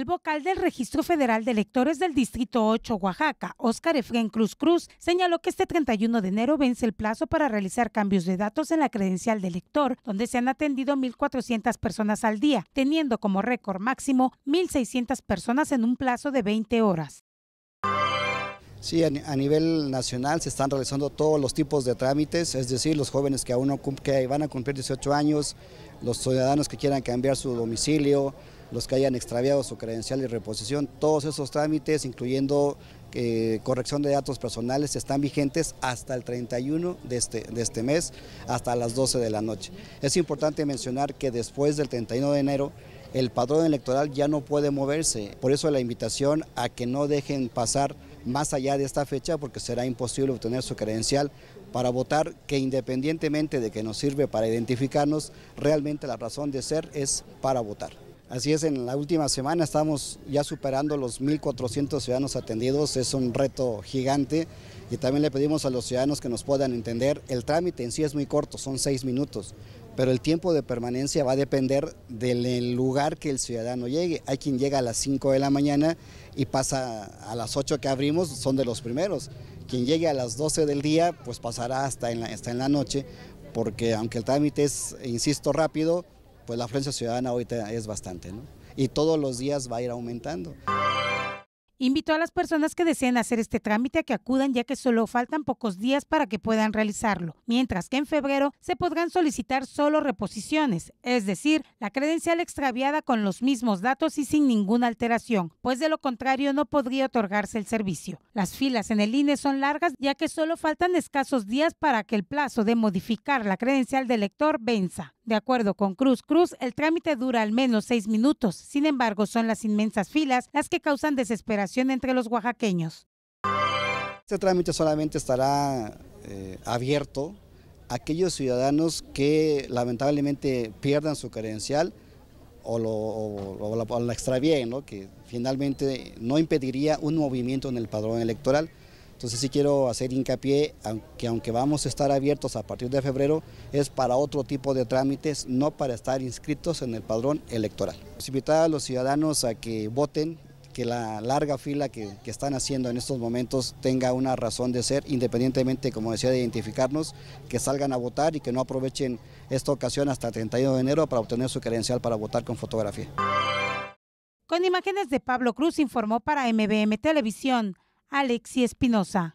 El vocal del Registro Federal de Electores del Distrito 8, Oaxaca, Óscar Efrén Cruz Cruz, señaló que este 31 de enero vence el plazo para realizar cambios de datos en la credencial de elector, donde se han atendido 1.400 personas al día, teniendo como récord máximo 1.600 personas en un plazo de 20 horas. Sí, a nivel nacional se están realizando todos los tipos de trámites, es decir, los jóvenes que aún no que van a cumplir 18 años, los ciudadanos que quieran cambiar su domicilio, los que hayan extraviado su credencial y reposición, todos esos trámites, incluyendo eh, corrección de datos personales, están vigentes hasta el 31 de este, de este mes, hasta las 12 de la noche. Es importante mencionar que después del 31 de enero, el padrón electoral ya no puede moverse. Por eso la invitación a que no dejen pasar más allá de esta fecha porque será imposible obtener su credencial para votar, que independientemente de que nos sirve para identificarnos, realmente la razón de ser es para votar. Así es, en la última semana estamos ya superando los 1.400 ciudadanos atendidos, es un reto gigante y también le pedimos a los ciudadanos que nos puedan entender, el trámite en sí es muy corto, son seis minutos, pero el tiempo de permanencia va a depender del lugar que el ciudadano llegue. Hay quien llega a las 5 de la mañana y pasa a las 8 que abrimos, son de los primeros. Quien llegue a las 12 del día, pues pasará hasta en la, hasta en la noche, porque aunque el trámite es, insisto, rápido, pues la afluencia ciudadana hoy es bastante, ¿no? Y todos los días va a ir aumentando. Invito a las personas que deseen hacer este trámite a que acudan ya que solo faltan pocos días para que puedan realizarlo, mientras que en febrero se podrán solicitar solo reposiciones, es decir, la credencial extraviada con los mismos datos y sin ninguna alteración, pues de lo contrario no podría otorgarse el servicio. Las filas en el INE son largas ya que solo faltan escasos días para que el plazo de modificar la credencial del lector venza. De acuerdo con Cruz Cruz, el trámite dura al menos seis minutos. Sin embargo, son las inmensas filas las que causan desesperación entre los oaxaqueños. Este trámite solamente estará eh, abierto a aquellos ciudadanos que lamentablemente pierdan su credencial o, lo, la, extravíen, que finalmente no impediría un movimiento en el padrón electoral. Entonces sí quiero hacer hincapié que aunque vamos a estar abiertos a partir de febrero, es para otro tipo de trámites, no para estar inscritos en el padrón electoral. Invitar a los ciudadanos a que voten, que la larga fila que, están haciendo en estos momentos tenga una razón de ser, independientemente, como decía, de identificarnos, que salgan a votar y que no aprovechen esta ocasión hasta el 31 de enero para obtener su credencial para votar con fotografía. Con imágenes de Pablo Cruz informó para MBM Televisión. Alexi Espinosa.